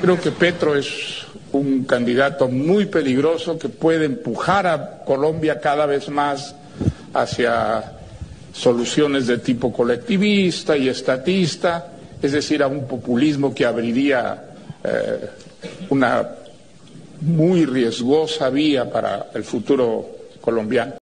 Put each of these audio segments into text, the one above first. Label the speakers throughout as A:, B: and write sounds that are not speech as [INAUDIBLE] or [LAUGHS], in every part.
A: Creo que Petro es un candidato muy peligroso que puede empujar a Colombia cada vez más hacia soluciones de tipo colectivista y estatista, es decir, a un populismo que abriría eh, una muy riesgosa vía para el futuro colombiano.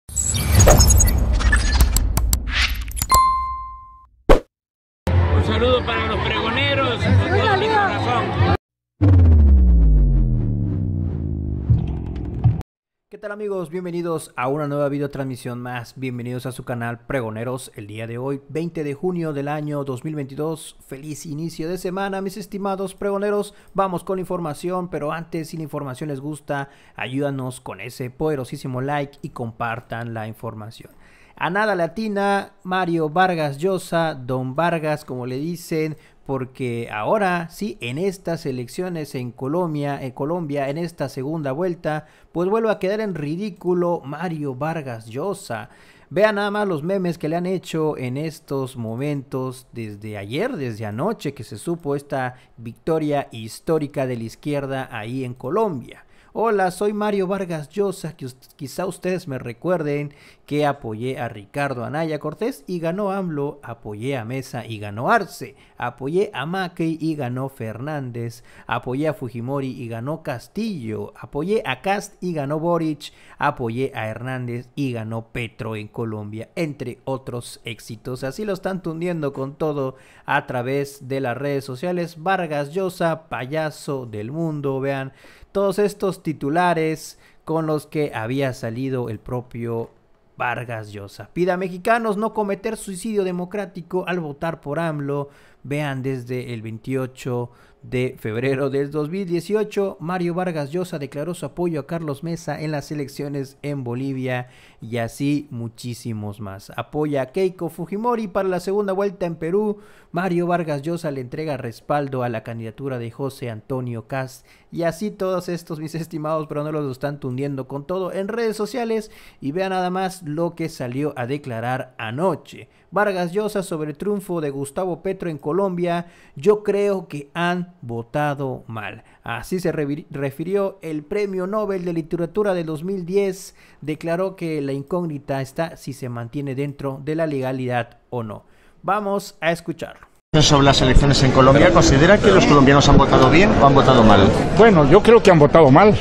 B: amigos? Bienvenidos a una nueva videotransmisión más. Bienvenidos a su canal Pregoneros. El día de hoy, 20 de junio del año 2022. Feliz inicio de semana, mis estimados pregoneros. Vamos con la información, pero antes, si la información les gusta, ayúdanos con ese poderosísimo like y compartan la información. A nada latina, Mario Vargas Llosa, Don Vargas, como le dicen, porque ahora sí, en estas elecciones en Colombia, en Colombia, en esta segunda vuelta, pues vuelvo a quedar en ridículo Mario Vargas Llosa. Vean nada más los memes que le han hecho en estos momentos desde ayer, desde anoche que se supo esta victoria histórica de la izquierda ahí en Colombia. Hola, soy Mario Vargas Llosa, que quizá ustedes me recuerden que apoyé a Ricardo Anaya Cortés y ganó AMLO, apoyé a Mesa y ganó Arce, apoyé a Mackey y ganó Fernández, apoyé a Fujimori y ganó Castillo, apoyé a Cast y ganó Boric, apoyé a Hernández y ganó Petro en Colombia, entre otros éxitos. Así lo están tundiendo con todo a través de las redes sociales. Vargas Llosa, payaso del mundo, vean todos estos titulares con los que había salido el propio Vargas Llosa. Pide a mexicanos no cometer suicidio democrático al votar por AMLO. Vean desde el 28 de febrero del 2018, Mario Vargas Llosa declaró su apoyo a Carlos Mesa en las elecciones en Bolivia y así muchísimos más. Apoya a Keiko Fujimori para la segunda vuelta en Perú. Mario Vargas Llosa le entrega respaldo a la candidatura de José Antonio caz Y así todos estos, mis estimados, pero no los están tundiendo con todo en redes sociales. Y vean nada más lo que salió a declarar anoche. Vargas Llosa sobre el triunfo de Gustavo Petro en Colombia, yo creo que han votado mal. Así se refirió el Premio Nobel de Literatura de 2010, declaró que la incógnita está si se mantiene dentro de la legalidad o no. Vamos a escucharlo
A: sobre las elecciones en Colombia, ¿considera que los colombianos han votado bien o han votado mal? Bueno, yo creo que han votado mal.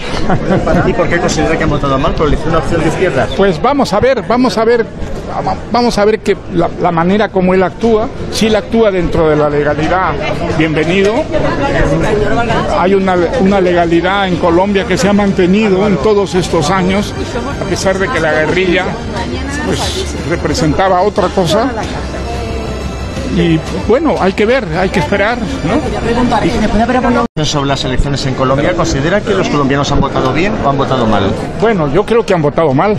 A: ¿Y por qué considera que han votado mal? ¿Por elegir una opción de izquierda? Pues vamos a ver, vamos a ver vamos a ver que la, manera como él actúa, si él actúa dentro de la legalidad, bienvenido.
C: Eh,
A: hay una, legalidad en Colombia que se ha mantenido en todos estos años, a pesar de que la guerrilla pues, representaba otra cosa y bueno, hay que ver, hay que esperar. ¿no? Sobre las elecciones en Colombia, ¿considera que los colombianos han votado bien o han votado mal? Bueno, yo creo que han votado mal.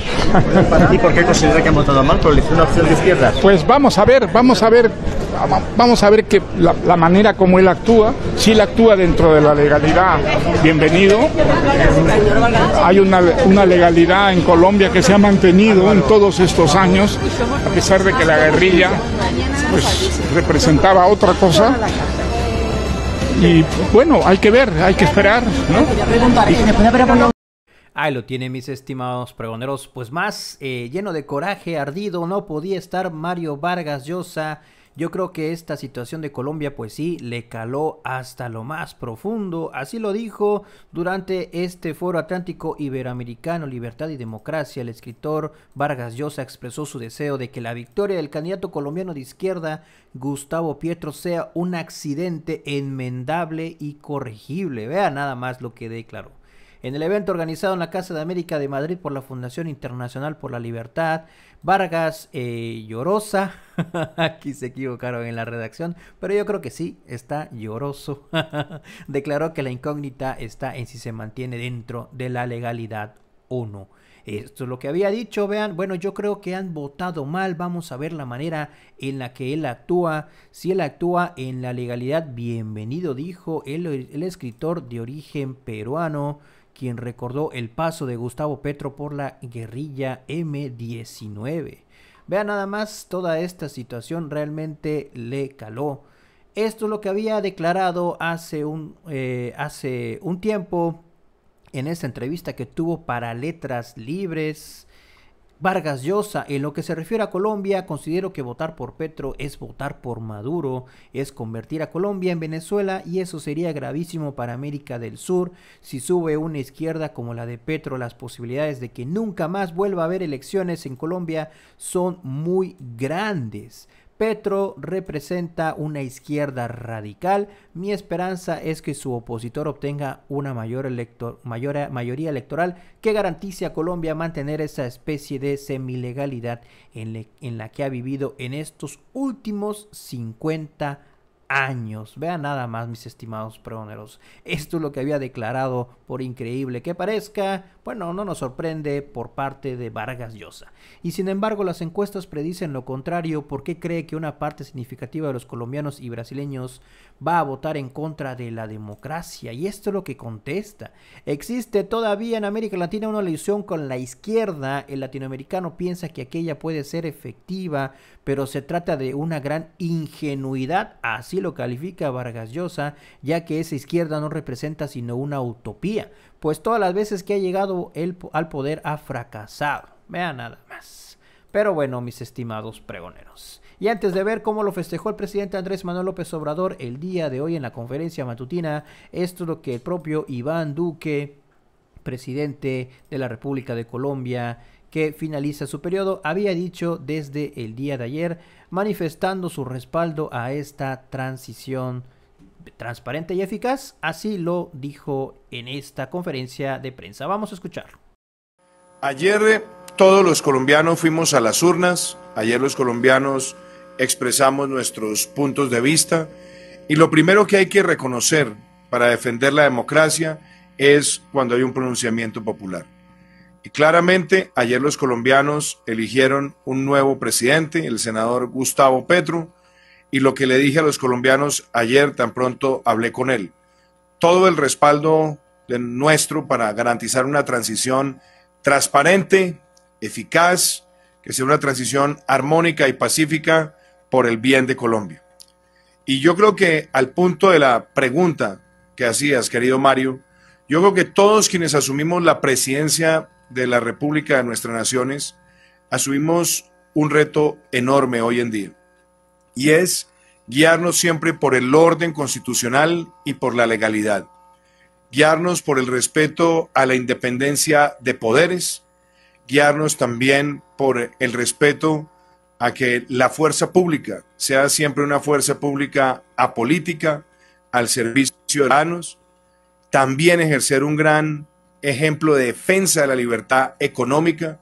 A: ¿Y por qué considera que han votado mal? ¿Por elegir una opción de izquierda? Pues vamos a ver, vamos a ver, vamos a ver que la, manera como él actúa, si él actúa dentro de la legalidad, bienvenido. Hay una, una legalidad en Colombia que se ha mantenido en todos estos años, a pesar de que la guerrilla pues representaba otra cosa. Y bueno, hay que ver, hay que esperar, ¿no?
B: Ahí lo tienen mis estimados pregoneros, pues más eh, lleno de coraje, ardido, no podía estar Mario Vargas Llosa yo creo que esta situación de Colombia, pues sí, le caló hasta lo más profundo. Así lo dijo durante este foro atlántico iberoamericano, libertad y democracia. El escritor Vargas Llosa expresó su deseo de que la victoria del candidato colombiano de izquierda, Gustavo Pietro, sea un accidente enmendable y corregible. Vea nada más lo que declaró. En el evento organizado en la Casa de América de Madrid por la Fundación Internacional por la Libertad, Vargas eh, Llorosa, [LAUGHS] aquí se equivocaron en la redacción, pero yo creo que sí, está lloroso, [LAUGHS] declaró que la incógnita está en si se mantiene dentro de la legalidad o no. Esto es lo que había dicho, vean, bueno, yo creo que han votado mal, vamos a ver la manera en la que él actúa, si él actúa en la legalidad, bienvenido, dijo el escritor de origen peruano, quien recordó el paso de Gustavo Petro por la guerrilla M19. Vea nada más, toda esta situación realmente le caló. Esto es lo que había declarado hace un, eh, hace un tiempo en esta entrevista que tuvo para Letras Libres Vargas Llosa, en lo que se refiere a Colombia, considero que votar por Petro es votar por Maduro, es convertir a Colombia en Venezuela y eso sería gravísimo para América del Sur. Si sube una izquierda como la de Petro, las posibilidades de que nunca más vuelva a haber elecciones en Colombia son muy grandes. Petro representa una izquierda radical. Mi esperanza es que su opositor obtenga una mayor mayoría electoral que garantice a Colombia mantener esa especie de semilegalidad en, la que ha vivido en estos últimos 50 años Vea Vean nada más, mis estimados pregoneros. Esto es lo que había declarado, por increíble que parezca, bueno, no nos sorprende por parte de Vargas Llosa. Y sin embargo, las encuestas predicen lo contrario porque cree que una parte significativa de los colombianos y brasileños va a votar en contra de la democracia. Y esto es lo que contesta. Existe todavía en América Latina una ilusión con la izquierda. El latinoamericano piensa que aquella puede ser efectiva, pero se trata de una gran ingenuidad. Así lo califica Vargas Llosa, ya que esa izquierda no representa sino una utopía. Pues todas las veces que ha llegado al poder ha fracasado. Vea nada más. Pero bueno, mis estimados pregoneros. Y antes de ver cómo lo festejó el presidente Andrés Manuel López Obrador el día de hoy en la conferencia matutina, esto es lo que el propio Iván Duque, presidente de la República de Colombia, que finaliza su periodo, había dicho desde el día de ayer, manifestando su respaldo a esta transición transparente y eficaz, así lo dijo en esta conferencia de prensa. Vamos a escucharlo. Ayer
D: eh, todos los colombianos fuimos a las urnas, ayer los colombianos expresamos nuestros puntos de vista y lo primero que hay que reconocer para defender la democracia es cuando hay un pronunciamiento popular. Y claramente ayer los colombianos eligieron un nuevo presidente, el senador Gustavo Petro, y lo que le dije a los colombianos ayer, tan pronto hablé con él. Todo el respaldo de nuestro para garantizar una transición transparente, eficaz, que sea una transición armónica y pacífica por el bien de Colombia. Y yo creo que al punto de la pregunta que hacías, querido Mario, yo creo que todos quienes asumimos la presidencia de la República de nuestras naciones, asumimos un reto enorme hoy en día y es guiarnos siempre por el orden constitucional y por la legalidad, guiarnos por el respeto a la independencia de poderes, guiarnos también por el respeto a que la fuerza pública sea siempre una fuerza pública apolítica, al servicio de ciudadanos, también ejercer un gran ejemplo de defensa de la libertad económica,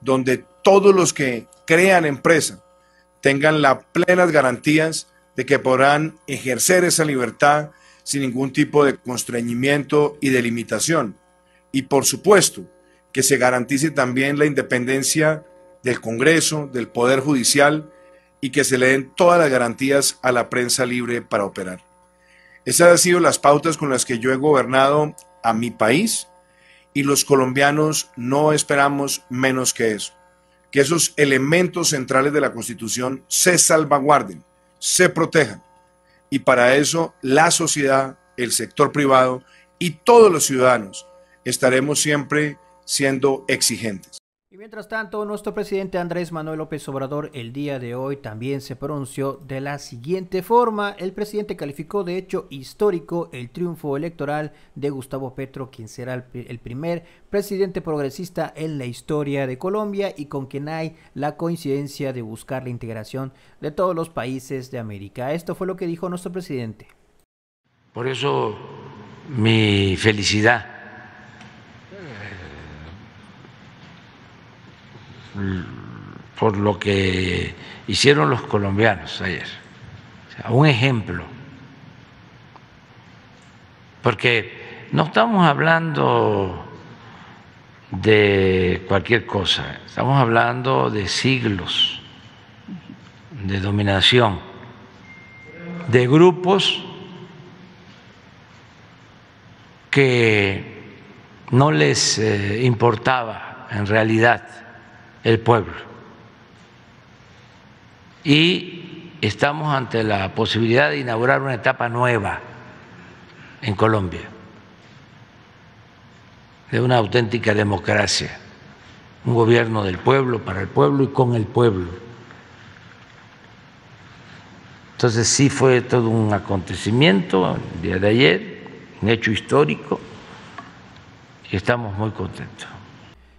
D: donde todos los que crean empresa, tengan las plenas garantías de que podrán ejercer esa libertad sin ningún tipo de constreñimiento y de limitación. Y por supuesto, que se garantice también la independencia del Congreso, del Poder Judicial y que se le den todas las garantías a la prensa libre para operar. Esas han sido las pautas con las que yo he gobernado a mi país y los colombianos no esperamos menos que eso que esos elementos centrales de la Constitución se salvaguarden, se protejan. Y para eso la sociedad, el sector privado y todos los ciudadanos estaremos siempre siendo exigentes.
B: Y mientras tanto, nuestro presidente Andrés Manuel López Obrador el día de hoy también se pronunció de la siguiente forma. El presidente calificó de hecho histórico el triunfo electoral de Gustavo Petro, quien será el, primer presidente progresista en la historia de Colombia y con quien hay la coincidencia de buscar la integración de todos los países de América. Esto fue lo que dijo nuestro presidente.
C: Por eso mi felicidad Mm, por lo que hicieron los colombianos ayer. un ejemplo. Porque no estamos hablando de cualquier cosa, estamos hablando de siglos de dominación, de grupos que no les eh, importaba en realidad el pueblo. Y estamos ante la posibilidad de inaugurar una etapa nueva en Colombia, de una auténtica democracia, un gobierno del pueblo, para el pueblo y con el pueblo. Entonces sí fue todo un acontecimiento el día de ayer, un hecho histórico, y estamos muy contentos.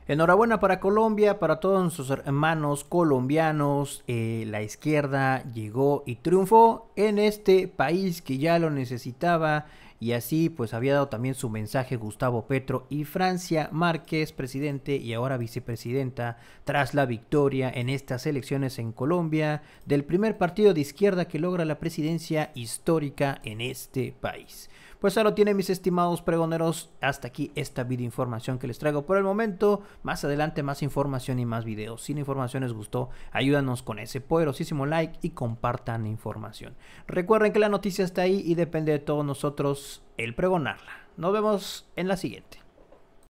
B: Enhorabuena para Colombia, para todos sus hermanos colombianos. Eh, la izquierda llegó y triunfó en este país que ya lo necesitaba y así pues había dado también su mensaje Gustavo Petro y Francia Márquez, presidente y ahora vicepresidenta, tras la victoria en estas elecciones en Colombia del primer partido de izquierda que logra la presidencia histórica en este país. Pues ahora lo tienen mis estimados pregoneros, hasta aquí esta videoinformación información que les traigo por el momento, más adelante más información y más videos. Si la información les gustó, ayúdanos con ese poderosísimo like y compartan información. Recuerden que la noticia está ahí y depende de todos nosotros el pregonarla. Nos vemos en la siguiente.